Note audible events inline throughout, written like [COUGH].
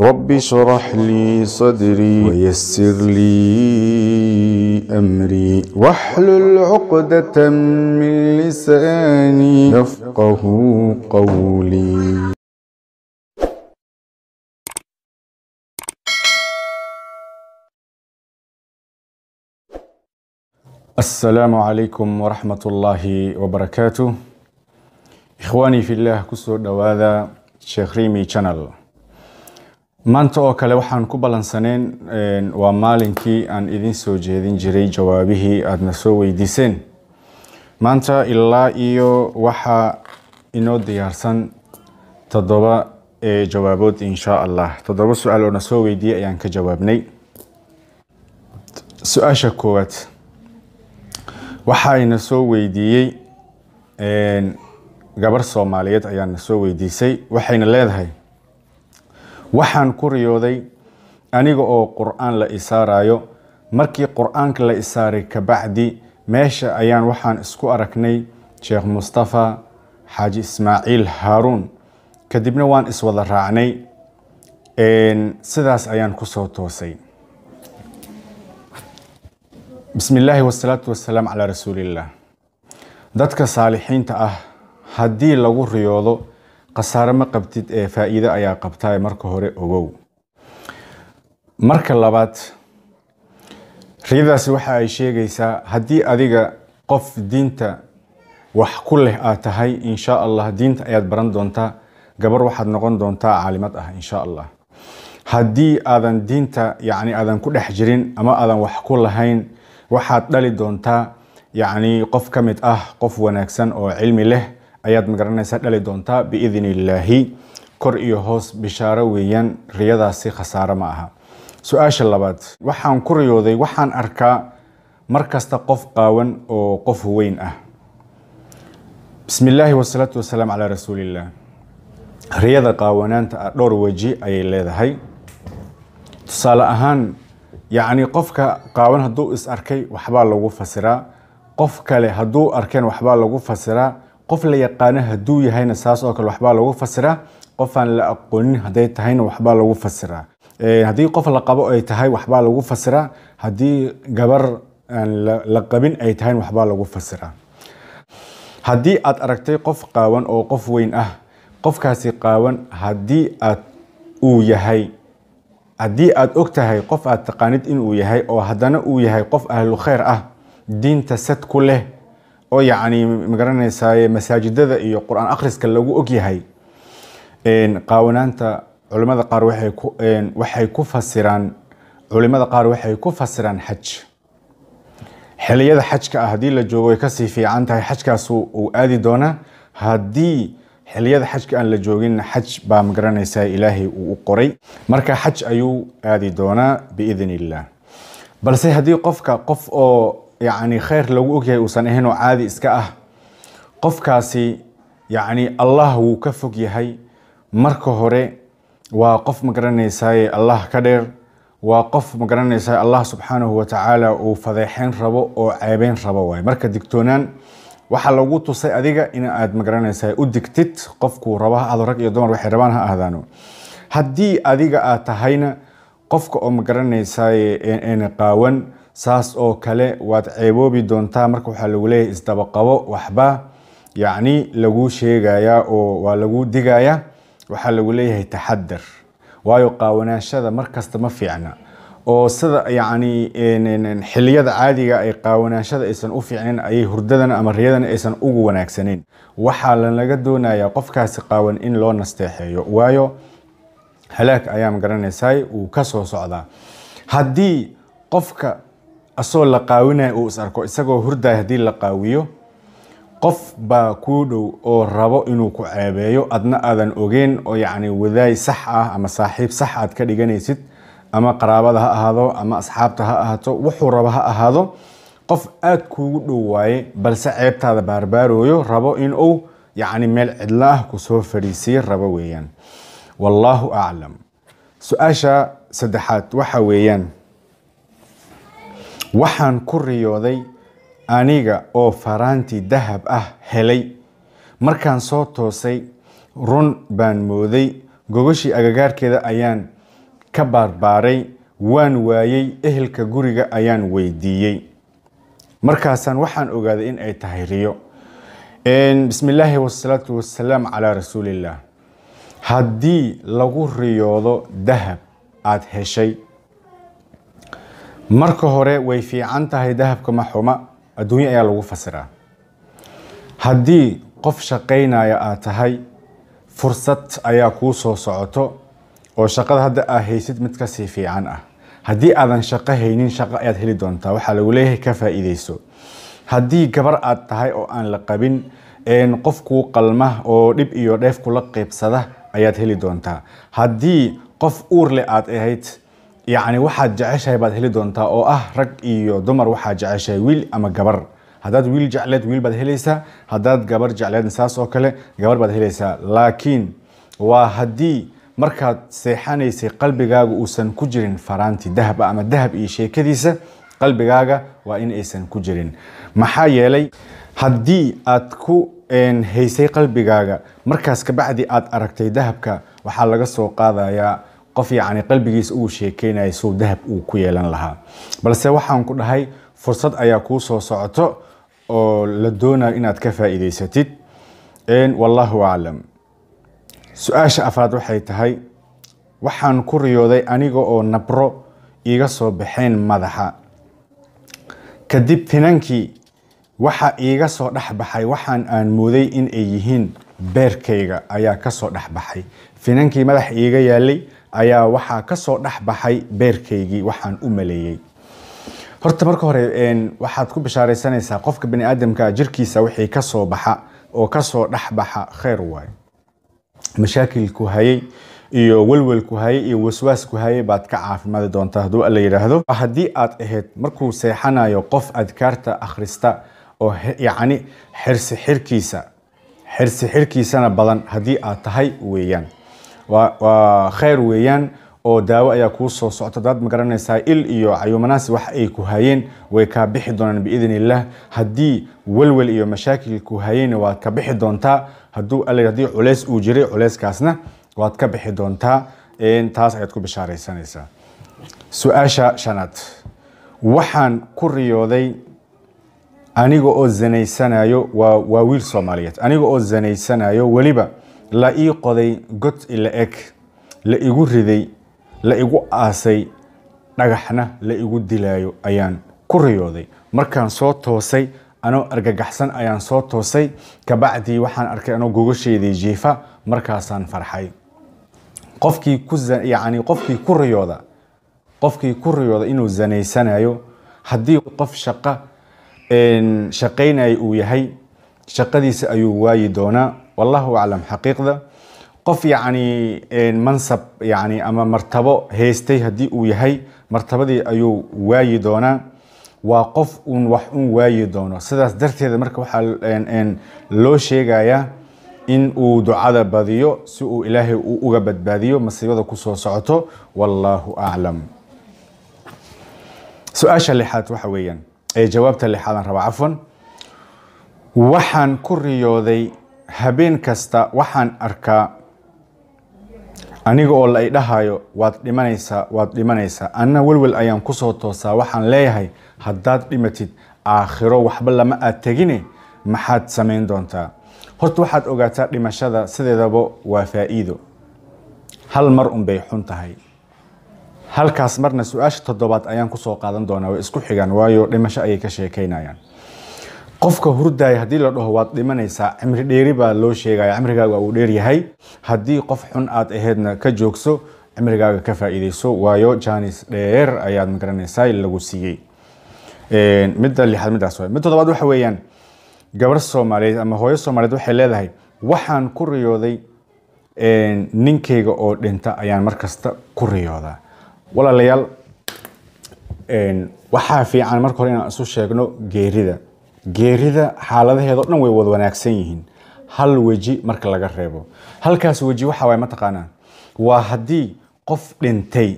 رب اشرح لي صدري ويسر لي أمري واحلل عقدة من لساني يفقه قولي السلام عليكم ورحمة الله وبركاته إخواني في الله كسر دواذا شيخ ريمي شانل maanta oo kale waxaan ku ballansaneen waa maalinkii aan idin soo jeedin jiray jawaabihii aadana soo weydiiseen maanta ilaa iyo waxaa inoo diyaarsan toddoba jawaabood insha allah toddoba su-aal oo na soo weydiiyey ayaan ka jawaabnay su-aasha koowaad waxaayna soo weydiiyey gabar soomaaliyeed ayaana soo weydiisay waxayna leedahay waxaan ku riyooday aniga oo qur-aan la isaarayo markii qur-aanka la isaaray ka bacdi meesha ayaan waxaan isku aragnay sheekh mustafa xaaji ismaaciil haaruun kadibna waan iswada raacnay sidaas ayaan ku soo toosay bismi illaahi wasalaatu wasalaam calaa rasuuliillaah dadka saalixiinta ah haddii lagu riyoodo khasaare ma qabtid ee faa'iido ayaa qabtaa marka hore ogow marka labaad riyadaasi waxa ay sheegaysaa haddii adiga qof diinta wax ku leh aad tahay insha allah diinta ayaad baran doontaa gabar waxaad noqon doontaa caalimad ah insha allah haddii aadan diinta yacni aadan ku dhex jirin ama aadan wax ku lahayn waxaad dhali doontaa yacni qof ka mid ah qof wanaagsan oo cilmi leh ayaad magaranaysaa dhali doontaa biidn illaahi kor iyo hoos bishaaro weeyaan riyadaasi khasaare ma aha su-aasha labaad waxaan ku riyooday waxaan arkaa mar kasta qof qaawan oo qof weyn ah bismi illaahi wasalaatu wasalaam calaa rasuuliillaah riyada qaawanaanta ah dhowr weji ayay leedahay tusaale ahaan yacni qofka qaawan hadduu is arkay waxbaa lagu fasiraa qof kale hadduu arkeen waxbaa lagu fasiraa qof la yaqaano haduu yahayna saas oo kale waxbaa lagu fasiraa qof aan la aqoonin hadday tahayna waxbaa lagu fasiraa eh, haddii qof la qabo ay tahay waxbaa lagu fasiraa haddii gabar aan la qabin ay tahayna waxbaa lagu fasiraa haddii aad aragtay qof qaawan oo qof weyn ah qofkaasi qaawan haddii aad uu yahay haddii aad og tahay qof aad taqaanid inuu yahay oo haddana uu yahay qof ahlu kheyr ah diinta sad ku leh oo yani magaranaysaa masaajidada iyo qur-aan akhriska lagu ogyahay qaawanaanta culimada qaar waxay ku fasiraan culimada qaar waxay ku fasiraan xaj xiliyada xajka ah haddii la joogo way kasii fiican tahay xajkaas uu aadi doonaa haddii xiliyada xajka aan la joogin xaj baa magaranaysaa ilaahay uu u qoray marka xaj ayuu aadi doonaa biidn illah balse haddii qofka qof oo yacni kheyr lagu ogyahay uusan ahayn oo caadi iska ah qofkaasi yacni allah wuu ka fog yahay marka hore waa qof magaranaysaay allah ka dheer waa qof magaranaysaa allah subxaanahu watacaala uu fadeexeyn rabo oo ceebeyn rabo waay marka digtoonaan waxaa lagu tusay adiga in aad magaranaysaa u digtid qofkuu rabo ha ahdo rag iyo dumar waxay rabaan ha ahdaano haddii adiga aad tahayna qofka oo magaranaysaa qaawan saas oo kale waad ceeboobi doontaa marka waxaa lagu leeyahay isdabaqabo waxba yacni lagu sheegayaa oo waa lagu digayaa waxaa lagu leeyahay taxadar waayo qaawanaashada mar kasta ma fiicna oo sida yacni xiliyada caadiga ay qaawanaashada aysan u fiicnayn ayay hurdadana ama riyadana aysan ugu wanaagsanayn waxaa lanaga doonayaa qofkaasi qaawan in loo nasteexeeyo waayo halaag ayaan garanaysay uu ka soo socdaa haddii qofka asoo la qaawinaya uu is arko isagoo hurdaaya haddii la qaawiyo qof baa kuu dhow oo rabo inuu ku ceebeeyo adna aadan ogeyn oo yacni wadaay sax ah ama saaxiib sax aad ka dhiganaysid ama qaraabada ha ahaado ama asxaabta ha ahaato wuxuu rabo ha ahaado qof aada kuugu dhow waaye balse ceebtaada baarbaarooyo rabo inuu yacni meel cidla ah kusoo fadhiisiyo rabo weeyaan wallaahu aclam su-aasha saddexaad waxa weeyaan waxaan ku riyooday aniga oo faraanti dahab ah helay markaan soo toosay run baan mooday gogoshii agagaarkeeda ayaan ka baarbaaray waan waayey ehelka guriga ayaan weydiiyey markaasaan waxaan ogaaday in ay tahay riyo bismillaahi wasalaatu wasalaam calaa rasuulillah haddii lagu riyoodo dahab aada heshay marka hore way fiican tahay dahabka maxuma adduunyo ayaa lagu fasiraa haddii qof shaqaynaya aad tahay fursad ayaa kuu soo socoto oo shaqada hadda aa haysid mid kasii fiican ah haddii aadan shaqo haynin shaqo ayaad heli doontaa waxaa lagu leeyahay ka faa'iideyso haddii gabar aad tahay oo aan la qabin qof kuu qalma oo dhib iyo dheef kula qaybsada ayaad heli doontaa haddii qof uurle aad ahayd yacni waxaad jeceshahay baad heli doontaa oo ah rag iyo dumar waxaad jeceshahay wiil ama gabar haddaad wiil jecleed wiil baad helaysaa haddaad gabar jecleedna saas oo kale gabar baad helaysaa laakiin waa haddii markaad seexanaysay qalbigaaga uusan ku jirin faraanti dahab ah ama dahab iyo sheekadiisa qalbigaaga waa in aysan ku jirin maxaa yeelay haddii aad ku haysay qalbigaaga markaas kabacdi aad aragtay dahabka waxaa laga soo qaadayaa qof yacni qalbigiisa uu sheekeynayay suu dahab uu ku yeelan lahaa balse waxaan ku dhahay fursad ayaa kuu soo socoto oo la doonayo inaad ka faa'iidaysatid wallaahu aclam su-aasha afaad waxay tahay waxaan ku riyooday aniga oo nabro iiga soo baxeen madaxa kadib finankii waxa iiga soo dhexbaxay waxaan aan mooday in ay yihiin beerkayga ayaa ka soo dhexbaxay finankii madax iiga yaallay ayaa waxaa kasoo dhexbaxay beerkaygii waxaan u maleeyey horta marka hore waxaad ku bishaaraysanaysaa qofka bani aadamka jirkiisa wixii kasoo baxa oo kasoo dhexbaxa kheyr waaye mashaakilku hayay iyo ku hayay iyo waswaas ku hayay baad ka caafimaadi doontaa hadduu alla yidhaahdo haddii aad ahayd markuu seexanayo qof adkaarta akhrista oo yacni xirsi xirkiisa xirsi xirkiisana badan haddii aad tahay weeyaan waa khayr weeyaan oo daawo ayaa kuu soo socta daad ma garanaysaa il iyo cayuumanaasi wax ay ku hayeen way kaa bixi doonaan biidn haddii welwel iyo mashaakil ku hayeyna waad ka bixi doontaa haduu al hadii culeys uu jiray culeyskaasna waad ka bixi doontaa taas ayaad ku bishaaraysanaysaa su-aasha shanaad waxaan ku riyooday aniga oo zanaysanayo waa wiil soomaaliyeed aniga oo zanaysanayo weliba la ii qoday god ila eg la igu riday la igu aasay dhagaxna la igu dilaayo ayaan ku riyooday markaan soo toosay anoo argagaxsan ayaan soo toosay kabacdii waxaan arkay anoo gogasheeday jiifa markaasaan farxay qofkii ku yacni qofkii ku riyooda qofkii ku riyooda inuu zanaysanayo haddii qof shaqa shaqaynaya uu yahay shaqadiisa ayuu waayi doonaa wallahu aclam xaqiiqda qof yacni mansab yani ama martabo haystay haddii uu yahay martabadii ayuu waayi doonaa waa qof uun wax un waayi doono sidaas darteeda marka waxaa loo sheegayaa in uu ducada badiyo si uu ilaahay u uga badbaadiyo masiibada kusoo socoto wallaahu aclam su-aasha lixaad waxa weeyaan ee jawaabta lixaadan rabaa cafan waxaan ku riyooday habeen kasta waxaan arkaa aniga oo la idhahayo waad dhimanaysaa waad dhimanaysaa anna welwel ayaan kusoo toosaa waxaan leeyahay haddaad dhimatid aakhiro waxba lama aad tegine maxaad samayn doontaa horta waxaad ogaataa dhimashada sideedaba waa faa'iido hal mar unbay xun tahay halkaas marna su-aasha toddobaad ayaan kusoo qaadan doonaa way isku xigaan waayo dhimasho ayay ka sheekaynayaan qofka hurdaaya haddii la dhaho waad dhimanaysaa cimri dheeri baa loo sheegaya cimrigaaga uu dheeryahay haddii qof xun aad aheedna ka joogso cimrigaaga ka faa'iideyso waayo janis dheer ayaad magaranaysaa lagu siiyey midda lixaad midaas waay midda toddobaad waxa weeyaan gabarh soomaaliyeed ama hooyo soomaaliyeed waxay leedahay waxaan ku riyooday ninkayga oo dhinta ayaan markasta kasta ku riyoodaa walaalayaal waxaa fiican marka hore inaan isu sheegno geerida geerida xaaladaheeda o dhan way wada wanaagsan yihiin hal weji marka laga reebo halkaas weji waxa waay mataqaanaa waa haddii qof dhintay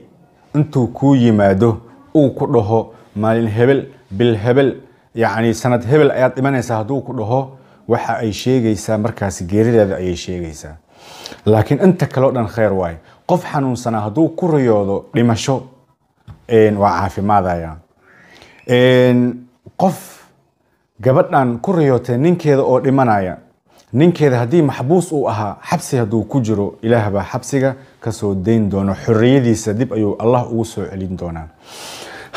intuu kuu yimaado uu ku dhaho maalin hebel bil hebel yacni sanad hebel ayaad dhimanaysaa hadduu ku dhaho waxa ay sheegaysaa markaasi geerideeda ayay sheegaysaa laakiin inta kaleo dhan kheyr waay qof xanuunsanaa hadduu ku riyoodo dhimasho waa caafimaadaya qof gabadhan ku riyootay ninkeeda oo dhimanaya ninkeeda haddii maxbuus uu ahaa xabsi hadduu ku jiro ilaah baa xabsiga kasoo dayn doono xorriyadiisa dib ayuu allah ugu soo celin doonaa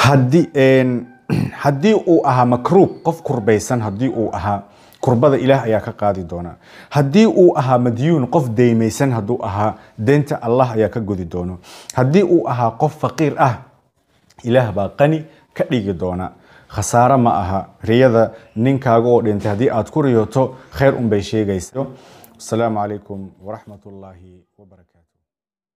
haddii [CLEARS THROAT] uu ahaa makruub qof kurbaysan haddii uu ahaa kurbada ilaah ayaa ka qaadi doona haddii uu ahaa madyuun qof deymaysan hadduu ahaa deynta allah ayaa ka godi doono haddii uu ahaa qof faqiir ah ilaah baa qani ka dhigi doona khasaare ma aha riyada ninkaaga oo dhintay haddii aad ku riyoto khayr unbay sheegaysa asalaamu calaykum waraxmat ullaahi wabarakatu